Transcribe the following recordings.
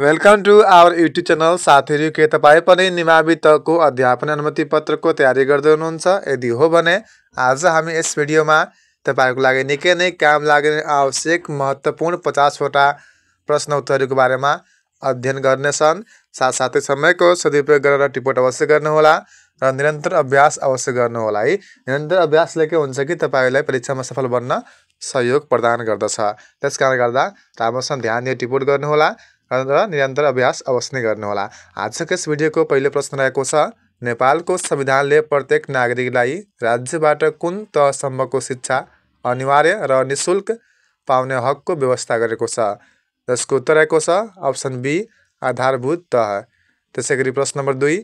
Welcome to our YouTube channel साथीहरू के तपाईँ पनि निमावितको अध्यापन अनुमति पत्रको तयारी गर्दै हुनुहुन्छ यदि हो भने आज हामी यस भिडियोमा तपाईँहरूको लागि निकै नै काम लाग्ने आवश्यक महत्त्वपूर्ण पचासवटा प्रश्न उत्तरहरूको बारेमा अध्ययन गर्नेछन् साथसाथै समयको सदुपयोग गरेर टिपोट अवश्य गर्नुहोला र निरन्तर अभ्यास अवश्य गर्नुहोला है निरन्तर अभ्यासले के हुन्छ कि तपाईँलाई परीक्षामा सफल बन्न सहयोग प्रदान गर्दछ त्यस कारणले गर्दा राम्रोसँग ध्यान दिएर टिपोट गर्नुहोला र निरन्तर अभ्यास अवश्य नै गर्नुहोला आजको यस भिडियोको पहिलो प्रश्न रहेको छ नेपालको संविधानले प्रत्येक नागरिकलाई राज्यबाट कुन तहसम्मको शिक्षा अनिवार्य र निशुल्क पाउने हकको व्यवस्था गरेको छ जसको उत्तर रहेको छ अप्सन बी आधारभूत तह त्यसै गरी प्रश्न नम्बर दुई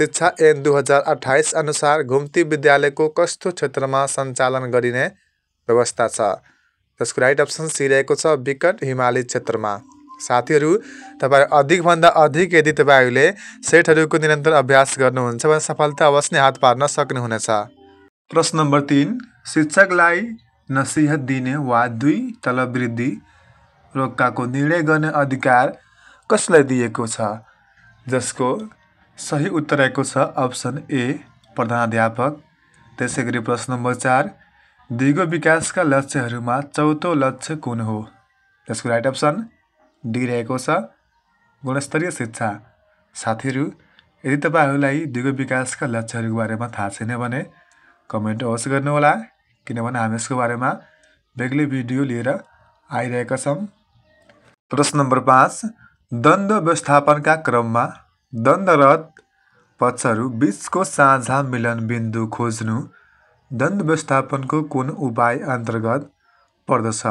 शिक्षा एन दुई हजार अठाइस अनुसार घुम्ती विद्यालयको कस्तो क्षेत्रमा सञ्चालन गरिने व्यवस्था छ जसको राइट अप्सन सी रहेको छ विकट हिमाली क्षेत्रमा साथीहरू तपाईँ अधिकभन्दा अधिक यदि तपाईँहरूले सेटहरूको निरन्तर अभ्यास गर्नुहुन्छ भने सफलता अवश्य नै हात पार्न सक्नुहुनेछ प्रश्न नम्बर तिन शिक्षकलाई नसिहत दिने वा दुई तल वृद्धि रोक्काको निर्णय गर्ने अधिकार कसलाई दिएको छ जसको सही उत्तर आएको छ अप्सन ए प्रधानाध्यापक त्यसै गरी प्रश्न नम्बर चार दिगो विकासका लक्ष्यहरूमा चौथो लक्ष्य कुन हो त्यसको राइट अप्सन दिइरहेको छ गुणस्तरीय शिक्षा साथीहरू यदि तपाईँहरूलाई दिगो विकासका लक्ष्यहरूको बारेमा थाहा छैन भने कमेन्ट अवश्य गर्नुहोला किनभने हामी यसको बारेमा बेग्लै भिडियो लिएर आइरहेका छौँ प्रश्न नम्बर पाँच द्वन्द व्यवस्थापनका क्रममा द्वन्द्वरत पक्षहरू बिचको साझा मिलन बिन्दु खोज्नु द्वन्द व्यवस्थापनको कुन उपाय अन्तर्गत पर्दछ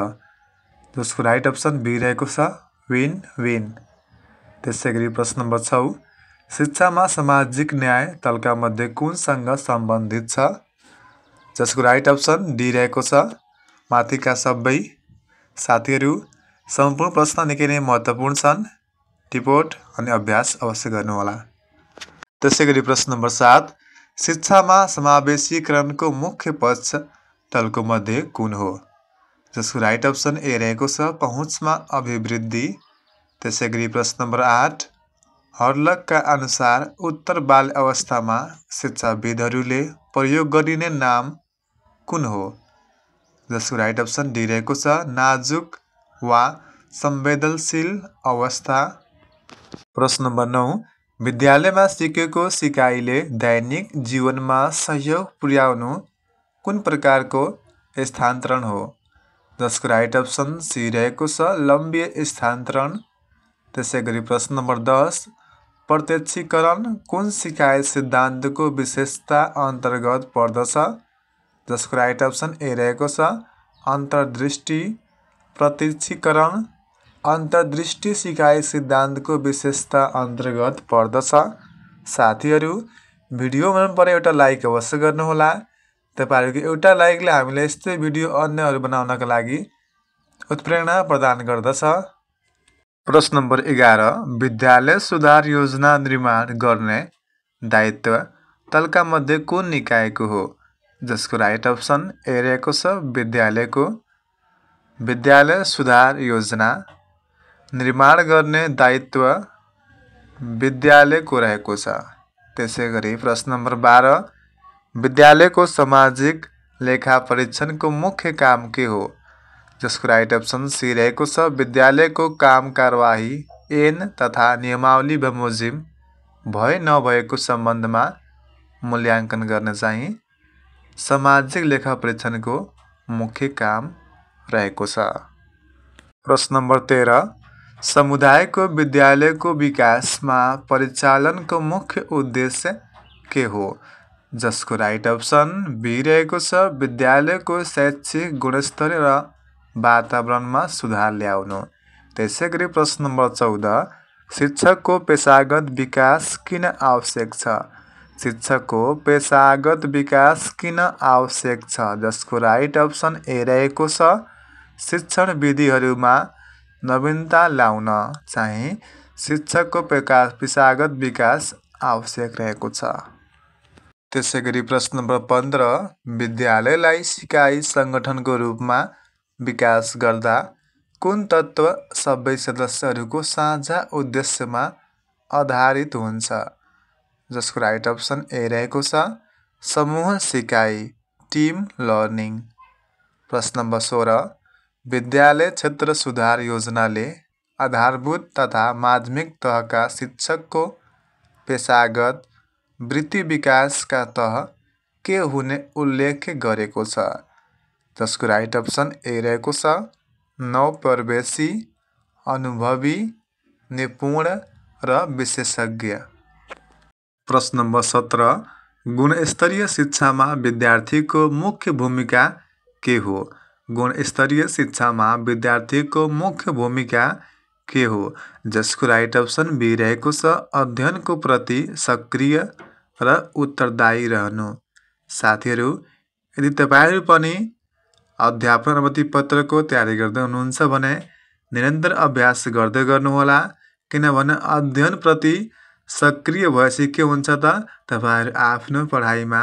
जसको राइट अप्सन बी रहेको छ विन विन त्यसै गरी प्रश्न नम्बर छ शिक्षामा सामाजिक न्याय तलका मध्ये कुनसँग सम्बन्धित छ जसको राइट अप्सन डी छ माथिका सबै साथीहरू सम्पूर्ण प्रश्न निकै नै महत्त्वपूर्ण छन् रिपोर्ट अनि अभ्यास अवश्य गर्नुहोला त्यसै गरी प्रश्न नम्बर सात शिक्षामा समावेशीकरणको मुख्य पक्ष तलको मध्ये कुन हो जसको राइट अप्सन ए रहेको छ पहुँचमा अभिवृद्धि त्यसै गरी प्रश्न नम्बर आठ हर्लकका अनुसार उत्तर बाल अवस्थामा शिक्षाविदहरूले प्रयोग गरिने नाम कुन हो जसको राइट अप्सन डी रहेको छ नाजुक वा संवेदनशील अवस्था प्रश्न नम्बर नौ विद्यालयमा सिकेको सिकाइले दैनिक जीवनमा सहयोग पुर्याउनु कुन प्रकारको स्थानान्तरण हो जसको राइट अप्सन सी रहेको छ लम्बीय स्थानान्तरण त्यसै गरी प्रश्न नम्बर दस प्रत्यक्षीकरण कुन सिकाइ सिद्धान्तको विशेषता अन्तर्गत पर्दछ जसको राइट अप्सन ए रहेको छ अन्तर्दृष्टि प्रत्यक्षीकरण अन्तर्दृष्टि सिकाइ सिद्धान्तको विशेषता अन्तर्गत पर्दछ साथीहरू भिडियो मन पऱ्यो एउटा लाइक अवश्य गर्नुहोला तपाईँहरूको एउटा लाइकले हामीलाई यस्तै भिडियो अन्यहरू बनाउनका लागि उत्प्रेरणा प्रदान गर्दछ प्रश्न नम्बर एघार विद्यालय सुधार योजना निर्माण गर्ने दायित्व तलका मध्ये कुन निकायको हो जसको राइट अप्सन ए रहेको छ विद्यालयको विद्यालय सुधार योजना निर्माण गर्ने दायित्व विद्यालयको रहेको छ त्यसै गरी प्रश्न नम्बर बाह्र विद्यालयको सामाजिक लेखा परीक्षणको मुख्य काम के हो जसको राइट अप्सन सी रहेको छ विद्यालयको काम कारवाही एन तथा नियमावली बमोजिम भए नभएको सम्बन्धमा मूल्याङ्कन गर्न चाहिँ सामाजिक लेखा परीक्षणको मुख्य काम रहेको छ प्रश्न नम्बर तेह्र समुदायको विद्यालयको विकासमा परिचालनको मुख्य उद्देश्य के हो जसको राइट अप्सन बी रहेको छ विद्यालयको शैक्षिक गुणस्तर र वातावरणमा सुधार ल्याउनु त्यसै गरी प्रश्न नम्बर चौध शिक्षकको पेसागत विकास किन आवश्यक छ शिक्षकको पेसागत विकास किन आवश्यक छ जसको राइट अप्सन ए रहेको छ शिक्षण विधिहरूमा नवीनता ल्याउन चाहिँ शिक्षकको पेका पेसागत विकास आवश्यक रहेको छ त्यसै गरी प्रश्न नम्बर पन्ध्र विद्यालयलाई सिकाइ सङ्गठनको रूपमा विकास गर्दा कुन तत्त्व सबै सदस्यहरूको साझा उद्देश्यमा आधारित हुन्छ जसको राइट अप्सन ए रहेको छ समूह सिकाइ टिम लर्निङ प्रश्न नम्बर सोह्र विद्यालय क्षेत्र सुधार योजनाले आधारभूत तथा माध्यमिक तहका शिक्षकको पेसागत वृत्ति विकासका तह के हुने उल्लेख गरेको छ जसको राइट अप्सन ए रहेको छ नवप्रवेशी अनुभवी निपुण र विशेषज्ञ प्रश्न नम्बर सत्र गुणस्तरीय शिक्षामा विद्यार्थीको मुख्य भूमिका के हो गुणस्तरीय शिक्षामा विद्यार्थीको मुख्य भूमिका के हो जसको राइट अप्सन बी रहेको छ अध्ययनको प्रति सक्रिय र उत्तरदायी रहनु साथीहरू यदि तपाईँहरू पनि अध्यापन अनुमति पत्रको तयारी गर्दै हुनुहुन्छ भने निरन्तर अभ्यास गर्दै गर्नुहोला किनभने अध्ययनप्रति सक्रिय भएपछि के हुन्छ त तपाईँहरू आफ्नो पढाइमा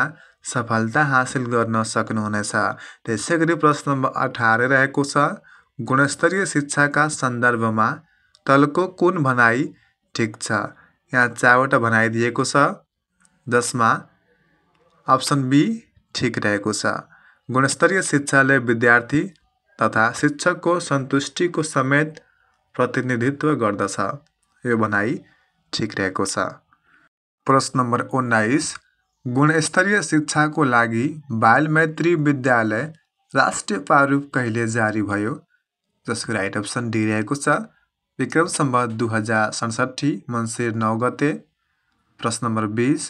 सफलता हासिल गर्न सक्नुहुनेछ त्यसै गरी प्रश्न नम्बर अठार रहेको छ गुणस्तरीय शिक्षाका सन्दर्भमा तलको कुन भनाइ ठिक छ यहाँ चारवटा भनाइ दिएको छ जसमा अप्सन बी ठिक रहेको छ गुणस्तरीय शिक्षाले विद्यार्थी तथा शिक्षकको सन्तुष्टिको समेत प्रतिनिधित्व गर्दछ यो भनाइ ठिक रहेको छ प्रश्न नम्बर उन्नाइस गुणस्तरीय शिक्षाको लागि बालमैत्री विद्यालय राष्ट्रिय प्रारूप कहिले जारी भयो जसको राइट अप्सन डी रहेको छ विक्रम सम्बत दुई हजार सडसट्ठी मङ्सिर नौ गते प्रश्न नम्बर बिस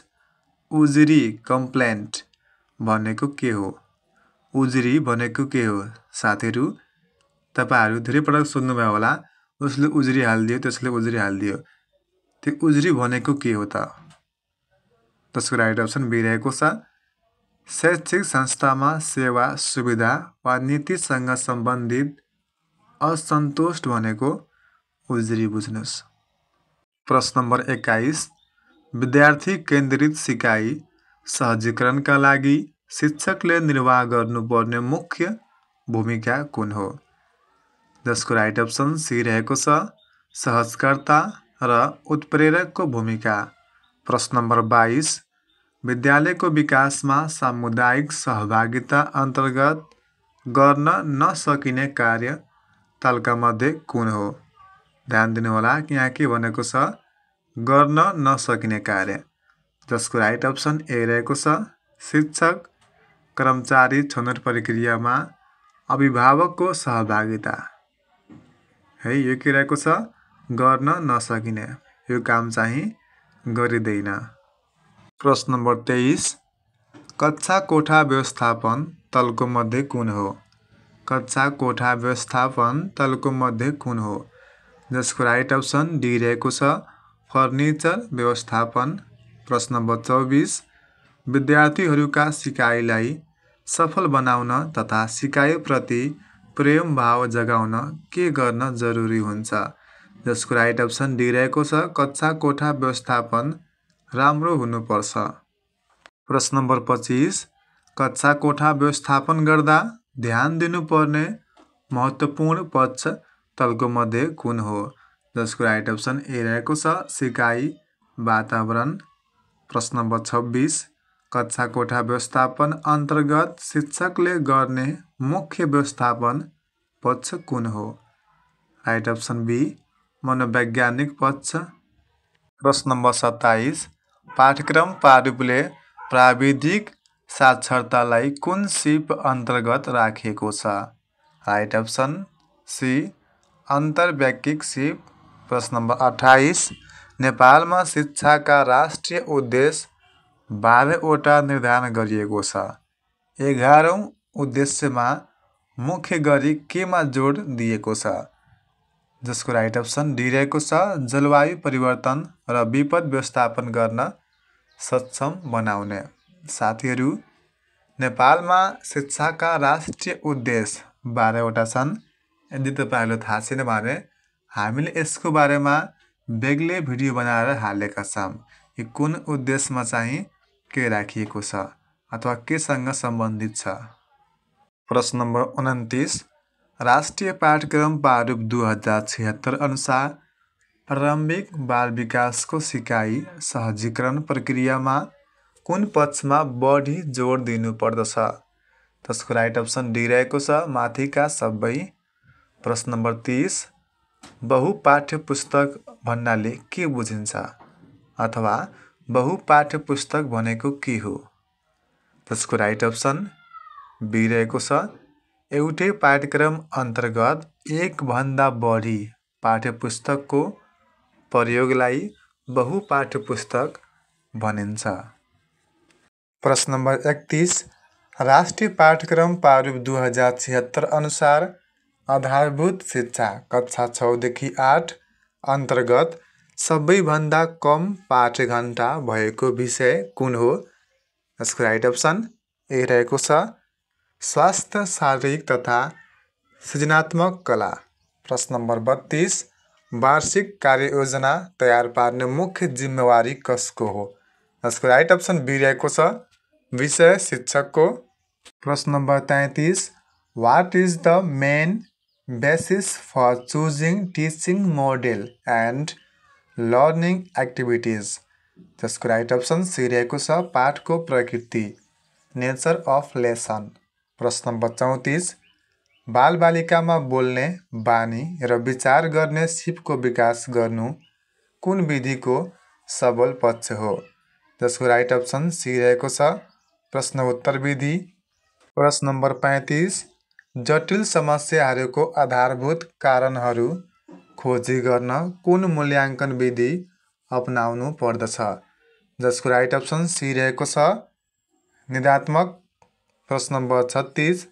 उजुरी कम्प्लेन्ट भनेको के हो उजुरी भनेको के हो साथीहरू तपाईँहरू धेरैपटक सोध्नुभयो होला उसले उजुरी हालिदियो त्यसले उजुरी हालिदियो त्यो उजुरी भनेको के हो त त्यसको राइट अप्सन बी छ शैक्षिक संस्थामा सेवा सुविधा वा नीतिसँग सम्बन्धित असन्तुष्ट भनेको उजुरी बुझ्नुहोस् प्रश्न नम्बर एक्काइस विद्यार्थी केन्द्रित सिकाइ सहजीकरणका लागि शिक्षकले निर्वाह गर्नुपर्ने मुख्य भूमिका कुन हो जसको राइट अप्सन सी रहेको छ सहजकर्ता र उत्प्रेरकको भूमिका प्रश्न नम्बर बाइस विद्यालयको विकासमा सामुदायिक सहभागिता अन्तर्गत गर्न नसकिने कार्य तालकामध्ये कुन हो ध्यान दिनुहोला यहाँ के भनेको छ गर्न नसकिने कार्य जसको राइट अप्सन ए रहेको छ शिक्षक कर्मचारी छनौट प्रक्रियामा अभिभावकको सहभागिता है यो के रहेको छ गर्न नसकिने यो काम चाहिँ गरिँदैन प्रश्न नम्बर तेइस कक्षा कोठा व्यवस्थापन तलको मध्ये कुन हो कक्षा कोठा व्यवस्थापन तलको मध्ये कुन हो जसको राइट अप्सन डी रहेको छ फर्निचर व्यवस्थापन प्रश्न नम्बर चौबिस विद्यार्थीहरूका सिकाइलाई सफल बनाउन तथा सिकाइप्रति प्रेम भाव जगाउन के गर्न जरुरी हुन्छ जसको राइट अप्सन डी रहेको छ कच्चा कोठा व्यवस्थापन राम्रो हुनुपर्छ प्रश्न नम्बर पच्चिस कक्षा कोठा व्यवस्थापन गर्दा ध्यान दिनुपर्ने महत्त्वपूर्ण पक्ष तलको मध्ये कुन हो जसको राइट अप्सन ए रहेको छ सिकाइ वातावरण प्रश्न नम्बर छब्बिस कक्षा कोठा व्यवस्थापन अन्तर्गत शिक्षकले गर्ने मुख्य व्यवस्थापन पक्ष कुन हो राइट अप्सन बी मनोवैज्ञानिक पक्ष प्रश्न नम्बर सत्ताइस पाठ्यक्रम प्रारूपले प्राविधिक साक्षरतालाई कुन सिप अन्तर्गत राखिएको छ राइट अप्सन सी अन्तर्व्यक्तिक सिप प्रश्न नम्बर अठाइस नेपालमा शिक्षाका राष्ट्रिय उद्देश्य बाह्रवटा निर्धारण गरिएको छ एघारौँ उद्देश्यमा मुख्य गरी केमा जोड दिएको छ जसको राइट अप्सन डी रहेको छ जलवायु परिवर्तन र विपद व्यवस्थापन गर्न सक्षम बनाउने साथीहरू नेपालमा शिक्षाका राष्ट्रिय उद्देश्य बाह्रवटा छन् यदि तपाईँहरूलाई थाहा छैन भने हामीले यसको बारेमा बेग्लै भिडियो बनाएर हालेका छौँ यो कुन उद्देश्यमा चाहिँ के राखिएको छ अथवा केसँग सम्बन्धित छ प्रश्न नम्बर उन्तिस राष्ट्रिय पाठ्यक्रम प्रारूप दुई हजार छिहत्तर अनुसार प्रारम्भिक बाल विकासको सिकाइ सहजीकरण प्रक्रियामा कुन पक्षमा बढी जोड दिनुपर्दछ त्यसको राइट अप्सन डी रहेको छ माथिका सबै प्रश्न नम्बर तिस बहुपाठ्य पुस्तक भन्नाले के बुझिन्छ अथवा बहुपाठ्य पुस्तक भनेको के हो त्यसको राइट अप्सन बी रहेको छ एउटै पाठ्यक्रम अन्तर्गत एकभन्दा बढी पाठ्यपुस्तकको प्रयोगलाई बहुपाठ्य पुस्तक भनिन्छ प्रश्न नम्बर एकतिस राष्ट्रिय पाठ्यक्रम प्रारूप दुई हजार छिहत्तर अनुसार आधारभूत शिक्षा कक्षा छदेखि आठ अन्तर्गत सबैभन्दा कम पाठ्य घन्टा भएको विषय कुन हो यसको राइट अप्सन ए रहेको छ स्वास्थ्य शारीरिक तथा सृजनात्मक कला प्रश्न नम्बर बत्तिस वार्षिक कार्ययोजना तयार पार्ने मुख्य जिम्मेवारी कसको हो यसको राइट अप्सन बी रहेको छ विषय शिक्षकको प्रश्न नम्बर तेत्तिस what is the main basis for choosing teaching model and learning activities जसको राइट अप्सन सी रहेको छ पाठको प्रकृति नेचर अफ लेसन प्रश्न नम्बर चौतिस बालबालिकामा बोल्ने बानी र विचार गर्ने सिपको विकास गर्नु कुन विधिको सबल पक्ष हो जसको राइट अप्सन सी रहेको छ प्रश्न उत्तर विधि प्रश्न नम्बर पैँतिस जटिल समस्याहरूको आधारभूत कारणहरू खोजी गर्न कुन मूल्याङ्कन विधि अपनाउनु पर्दछ जसको राइट अप्सन सी रहेको छ निदात्मक प्रश्न नम्बर छत्तिस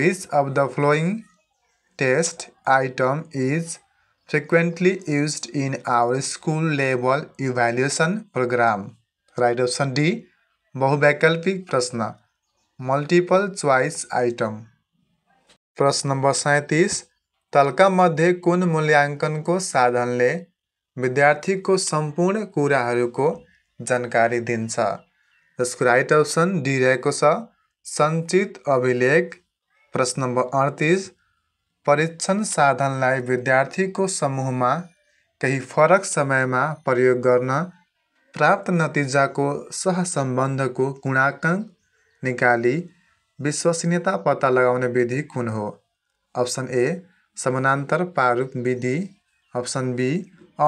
which of the following test item is frequently use in our school level evaluation programme right option D बहुवैकल्पिक प्रश्न मल्टिपल चोइस आइटम प्रश्न नम्बर सैँतिस मध्ये कुन मूल्याङ्कनको साधनले विद्यार्थीको सम्पूर्ण कुराहरूको जानकारी दिन्छ जसको राइट अप्सन डी रहेको छ सञ्चित अभिलेख प्रश्न नम्बर अडतिस परीक्षण साधनलाई विद्यार्थीको समूहमा केही फरक समयमा प्रयोग गर्न प्राप्त नतिजाको सहसम्बन्धको गुणाङ्क निकाली विश्वसनीयता पत्ता लगाउने विधि कुन हो अप्सन ए समानान्तर पारूप विधि अप्सन बी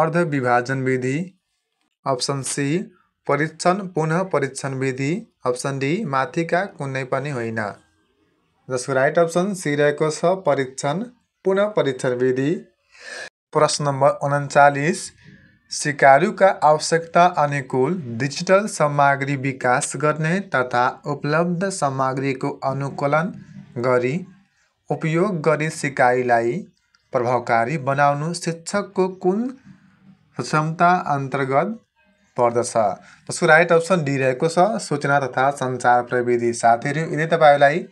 अर्ध विभाजन विधि अप्सन सी परीक्षण पुनः परीक्षण विधि अप्सन डी माथिका कुनै पनि होइन जसको राइट अप्सन सी रहेको छ परीक्षण पुनः परीक्षण विधि प्रश्न नम्बर उन्चालिस सिकारुका आवश्यकता अनुकूल डिजिटल सामग्री विकास गर्ने तथा उपलब्ध सामग्रीको अनुकूलन गरी उपयोग गरी सिकाइलाई प्रभावकारी बनाउनु शिक्षकको कुन क्षमता अन्तर्गत पर्दछ जसको राइट अप्सन डी रहेको छ सूचना तथा सञ्चार प्रविधि साथीहरू यदि तपाईँलाई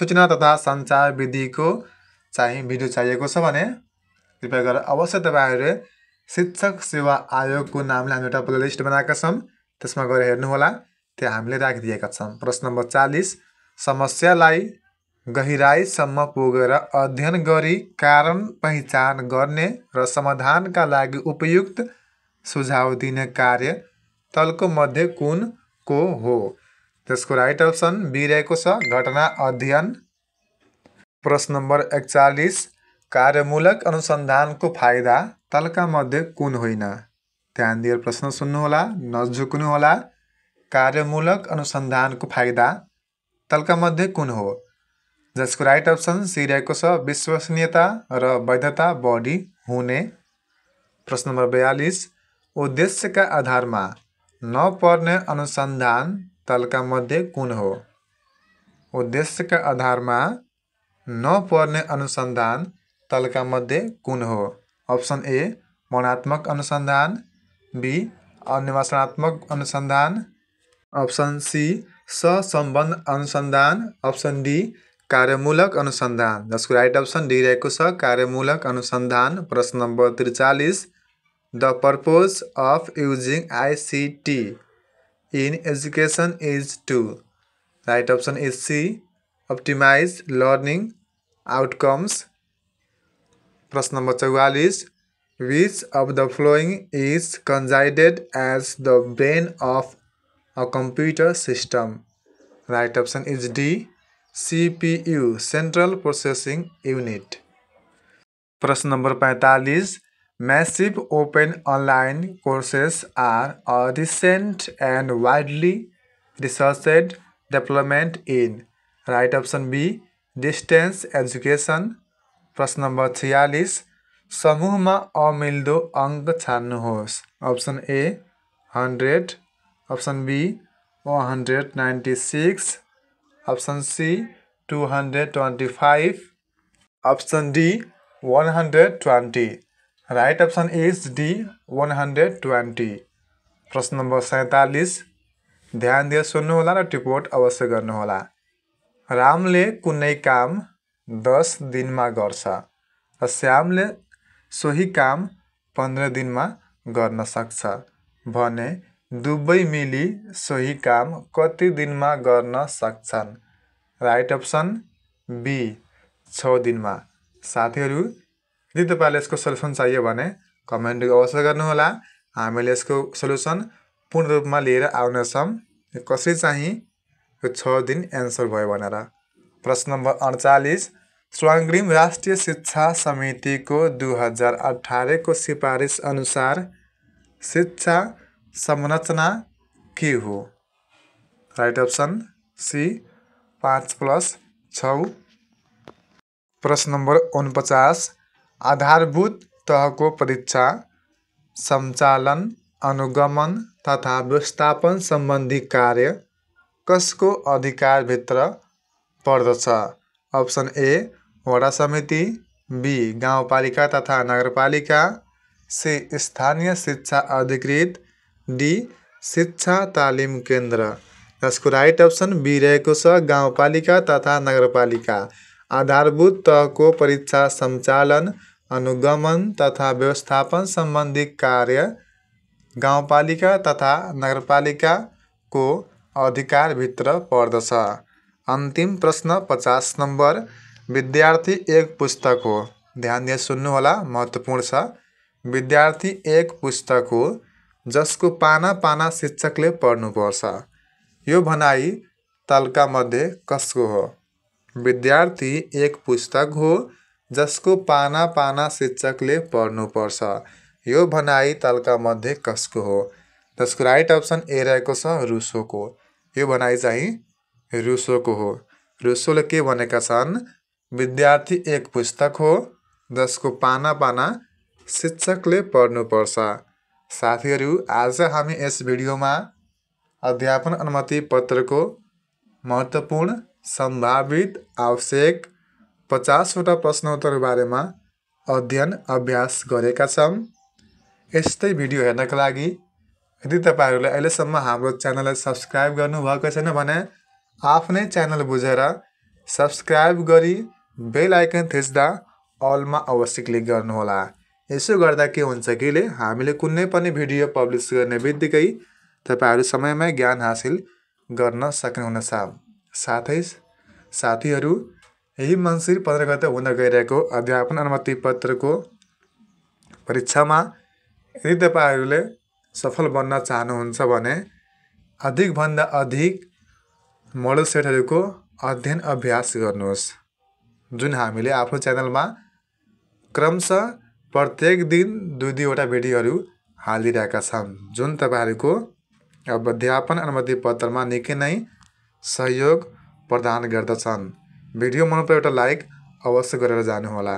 सूचना तथा सञ्चार विधिको चाहिँ भिडियो चाहिएको छ भने कृपया गरेर अवश्य तपाईँहरू शिक्षक सेवा आयोगको नामले हामी एउटा प्लेलिस्ट बनाएका छौँ त्यसमा गएर हेर्नुहोला त्यहाँ हामीले राखिदिएका छौँ प्रश्न नम्बर चालिस समस्यालाई गहिराइसम्म पुगेर अध्ययन गरी कारण पहिचान गर्ने र समाधानका लागि उपयुक्त सुझाव दिने कार्य तलको मध्य को हो त्यसको राइट अप्सन बी रहेको छ घटना अध्ययन प्रश्न नम्बर एकचालिस कार्यमूलक अनुसन्धानको फाइदा तलका मध्ये कुन होइन ध्यान दिएर प्रश्न सुन्नुहोला नझुक्नुहोला कार्यमूलक अनुसन्धानको फाइदा तलका मध्ये कुन हो जसको राइट अप्सन सी रहेको छ विश्वसनीयता र वैधता बढी हुने प्रश्न नम्बर बयालिस उद्देश्यका आधारमा नपर्ने अनुसन्धान तलका मध्ये कुन हो उद्देश्यका आधारमा नपर्ने अनुसन्धान तालिकामध्ये कुन हो अप्सन ए वर्णात्मक अनुसन्धान बी अन्वेषणात्मक अनुसन्धान अप्सन सी सम्बन्ध अनुसन्धान अप्सन डी कार्यमूलक अनुसन्धान जसको राइट अप्सन डी रहेको छ कार्यमूलक अनुसन्धान प्रश्न नम्बर त्रिचालिस the purpose of using ICT in education is to right option is C optimise learning outcomes प्रश्न नंबर चौवालीस which of the following is considered as the brain of a computer system right option is D C P U central processing unit प्रश्न number पैंतालीस Massive open online courses are a recent and widely resourced. development in right option B distance education प्रश्न number छयालिस समूहमा अमिल्दो अङ्क छान्नुहोस् option A hundred option B one hundred ninety six option C two hundred twenty five option D one hundred twenty right option is D one hundred twenty प्रश्न number सैँतालिस ध्यान दिएर सुन्नुहोला र टिपोट अवश्य गर्नुहोला रामले कुनै काम दस दिनमा गर्छ र श्यामले सोही काम पन्ध्र दिनमा गर्न सक्छ भने दुवै मिली सोही काम कति दिनमा गर्न सक्छन् राइट अप्सन बी छ दिनमा साथीहरू यदि तपाईँलाई यसको सल्युसन चाहियो भने कमेन्ट अवश्य गर्नुहोला हामीले यसको सल्युसन पूर्ण रूपमा लिएर आउनेछौँ कसरी चाहिँ यो छ दिन एन्सर भयो भनेर प्रश्न नम्बर अडचालिस स्वाङ्ग्रिम राष्ट्रिय शिक्षा समितिको दुई हजार अठारको सिफारिस अनुसार शिक्षा संरचना के हो राइट अप्सन सी पाँच प्लस छ प्रश्न नम्बर उनपचास आधारभूत तहको परीक्षा सञ्चालन अनुगमन तथा व्यवस्थापन सम्बन्धी कार्य कसको अधिकारभित्र पर्दछ अप्सन ए वडा समिति बी गाउँपालिका तथा नगरपालिका सी स्थानीय शिक्षा अधिकृत डी शिक्षा तालिम केन्द्र यसको राइट अप्सन बी रहेको छ गाउँपालिका तथा नगरपालिका आधारभूत तहको परीक्षा सञ्चालन अनुगमन तथा व्यवस्थापन सम्बन्धी कार्य गाउँपालिका तथा नगरपालिकाको अधिकारभित्र पर्दछ अन्तिम प्रश्न पचास नम्बर विद्यार्थी एक पुस्तक हो ध्यान दिएर सुन्नुहोला महत्त्वपूर्ण छ विद्यार्थी एक पुस्तक हो जसको पाना पाना शिक्षकले पढ्नुपर्छ यो भनाइ तालका मध्ये कसको हो विद्यार्थी एक पुस्तक हो जसको पाना पाना शिक्षकले पढ्नुपर्छ यो भनाइ तालका मध्ये कसको हो जसको राइट अप्सन ए रहेको छ रुसोको यो भनाइ चाहिँ रुसोको हो रुसोले के भनेका छन् विद्यार्थी एक पुस्तक हो जसको पाना पाना शिक्षकले पढ्नुपर्छ साथीहरू आज हामी यस भिडियोमा अध्यापन अनुमति पत्रको महत्त्वपूर्ण सम्भावित आवश्यक पचासवटा बारेमा अध्ययन अभ्यास गरेका छौँ यस्तै भिडियो हेर्नका लागि यदि तपाईँहरूले अहिलेसम्म हाम्रो च्यानललाई सब्सक्राइब गर्नुभएको छैन भने आफ्नै च्यानल बुझेर सब्सक्राइब गरी बेल आइकन थिच्दा अलमा अवश्य क्लिक गर्नुहोला यसो गर्दा के हुन्छ किले हामीले कुनै पनि भिडियो पब्लिस गर्ने बित्तिकै तपाईँहरू समयमै ज्ञान हासिल गर्न सक्नुहुनेछ साथै साथीहरू यही मङ्सिर पन्ध्र गते हुन गइरहेको अध्यापन अनुमति पत्रको परीक्षामा यदि तपाईँहरूले सफल बन्न चाहनुहुन्छ भने अधिकभन्दा अधिक मोडल सेटहरूको अध्ययन अभ्यास गर्नुहोस् जुन हामीले आफ्नो च्यानलमा क्रमशः प्रत्येक दिन दुई दुईवटा भिडियोहरू हालिरहेका छन् जुन तपाईँहरूको अध्यापन अनुमति पत्रमा निकै नै सहयोग प्रदान गर्दछन् भिडियो मनपर्यो एउटा लाइक अवश्य गरेर जानुहोला